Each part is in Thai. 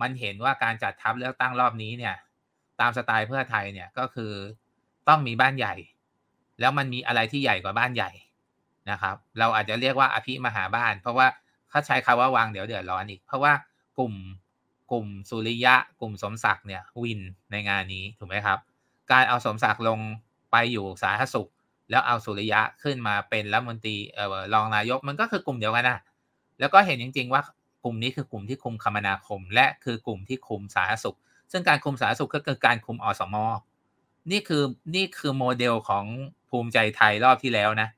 มันเห็นว่าการจัดทัพเลือกตั้งรอบนี้เนี่ย ตามสไตล์เพื่อไทยเนี่ยก็คือต้องมีบ้านใหญ่ แล้วมันมีอะไรที่ใหญ่กว่าบ้านใหญ่นะครับ เราอาจจะเรียกว่าอภิมหาบ้านเพราะว่าถ้าใช้คำว่าวางเดี๋ยวเดือดร้อนอีกเพราะว่ากลุ่มกลุ่มสุริยะ กลุ่มสมศักดิ์เนี่ยวินในงานนี้ถูกไหมครับ การเอาสมศักดิ์ลงไปอยู่สาธารณสุขแล้วเอาสุริยะขึ้นมาเป็นรัฐมนตรีรองนายกมันก็คือกลุ่มเดียวกันนะแล้วก็เห็นจริงๆว่ากลุ่มนี้คือกลุ่มที่คุมคมนาคม และคือกลุ่มที่คุมสาธารณสุข ซึ่งการคุมสาธารณสุขก็คือการคุมอสม นี่คือนี่คือโมเดลของภูมิใจไทยรอบที่แล้วนะ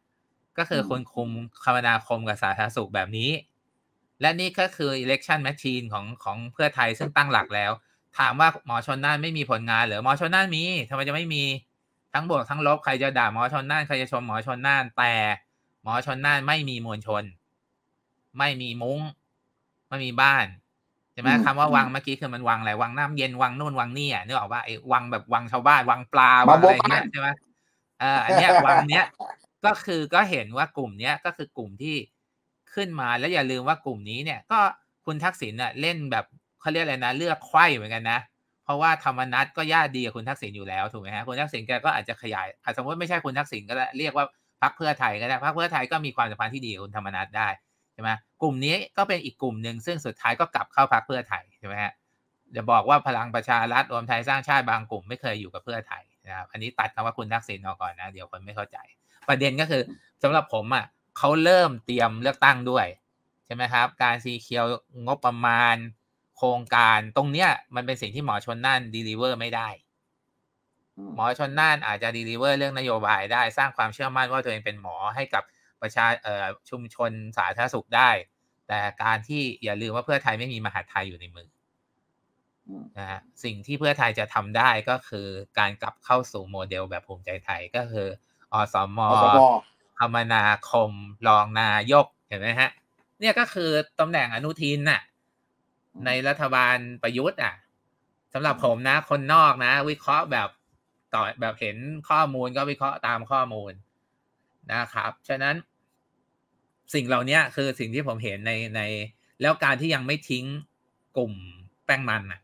ก็คือคนคุมคมนาคมกับสาธารณสุขแบบนี้ และนี่ก็คือ election machine ของของเพื่อไทยซึ่งตั้งหลักแล้ว ถามว่าหมอชนน่านไม่มีผลงานหรือหมอชนน่านมีทำไมจะไม่มีทั้งบวกทั้งลบใคร จะ ด่าหมอชนน่านใครจะชมหมอชนน่านแต่หมอชนน่านไม่มีมวลชน ไม่มีมุง้งไม่มีบ้านใช่ไหมคำว่าวังเมื่อกี้คือมันวังอะไรวังน้ำเย็นวังโน่นวังนี่อ่ะนึกออกว่าไอ้วังแบบวังชาวบ้าน วังปลาวังอะไรเงี้ยใช่ไหมอ่าอันเนี้ยวังเนี้ย ก็คือก็เห็นว่ากลุ่มเนี้ยก็คือกลุ่มที่ขึ้นมาแล้วอย่าลืมว่ากลุ่มนี้เนี่ย ก็คุณทักษิณอ่ะเล่นแบบเขาเรียกอะไรนะ เลือกไข่เหมือนกันนะเพราะว่าธรรมนัตก็ญาติดีกับคุณทักษิณอยู่แล้วถูกไหมฮะคุณทักษิณแกก็อาจจะขยาย สมมติไม่ใช่คุณทักษิณก็เรียกว่าพักเพื่อไทยก็ได้พักเพื่อไทยก็มีความสัมพันธ์ที่ดีกับคุณธรรมนัตได้ช่ไหมกลุ่มนี้ก็เป็นอีกกลุ่มหนึ่งซึ่งสุดท้ายก็กลับเข้าพักเพื่อไทยใช่ไหมฮะจะบอกว่าพลังประชารัฐรวมไทยสร้างชาติบางกลุ่มไม่เคยอยู่กับเพื่อไทยนะครับอันนี้ตัดคำว่าคุณทักษิณออกก่อนนะ เดี๋ยวคนไม่เข้าใจประเด็นก็คือสำหรับผมอ่ะเขาเริ่มเตรียมเลือกตั้งด้วยใช่ไหมครับการซีเคียวงบประมาณโครงการตรงเนี้ยมันเป็นสิ่งที่หมอชนน่านดีลิเวอร์ไม่ได้ หมอชนน่านอาจจะดีลิเวอร์เรื่องนโยบายได้สร้างความเชื่อมั่นว่าตัวเองเป็นหมอให้กับประชาชุมชนสาธารณสุขได้ แต่การที่อย่าลืมว่าเพื่อไทยไม่มีมหาไทยอยู่ในมือนะฮะสิ่งที่เพื่อไทยจะทำได้ก็คือการกลับเข้าสู่โมเดลแบบภูมิใจไทยก็คืออสมอคมนาคมรองนายกเห็นไหมฮะ เนี่ยก็คือตำแหน่งอนุทินน่ะในรัฐบาลประยุทธ์อ่ะ สำหรับผมนะคนนอกนะ วิเคราะห์แบบต่อแบบเห็นข้อมูลก็วิเคราะห์ตามข้อมูลนะครับฉะนั้นสิ่งเหล่านี้คือสิ่งที่ผมเห็นในในแล้วการที่ยังไม่ทิ้งกลุ่มแป้งมันอะ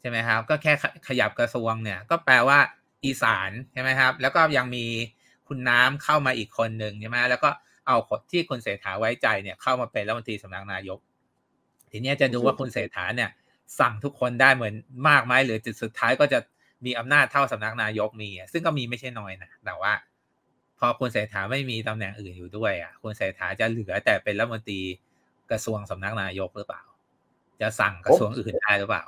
ใช่ไหมครับ ก็แค่ขยับกระทรวงเนี่ยก็แปลว่าอีสานใช่ไหมครับ แล้วก็ยังมีคุณน้ำเข้ามาอีกคนหนึ่งใช่ไหมแล้วก็เอาคนที่คุณเศรษฐาไว้ใจเนี่ยเข้ามาเป็นรัฐมนตรีสำนักนายกทีนี้จะดูว่าคุณเศรษฐาเนี่ยสั่งทุกคนได้เหมือนมากไหมหรือจุดสุดท้ายก็จะมีอำนาจเท่าสำนักนายกมีซึ่งก็มีไม่ใช่น้อยนะแต่ว่าพอคุณเศรษฐาไม่มีตำแหน่งอื่นอยู่ด้วยอ่ะคุณเศรษฐาจะเหลือแต่เป็นรัฐมนตรีกระทรวงสำนักนายกหรือเปล่า จะสั่งกระทรวงอื่นได้หรือเปล่า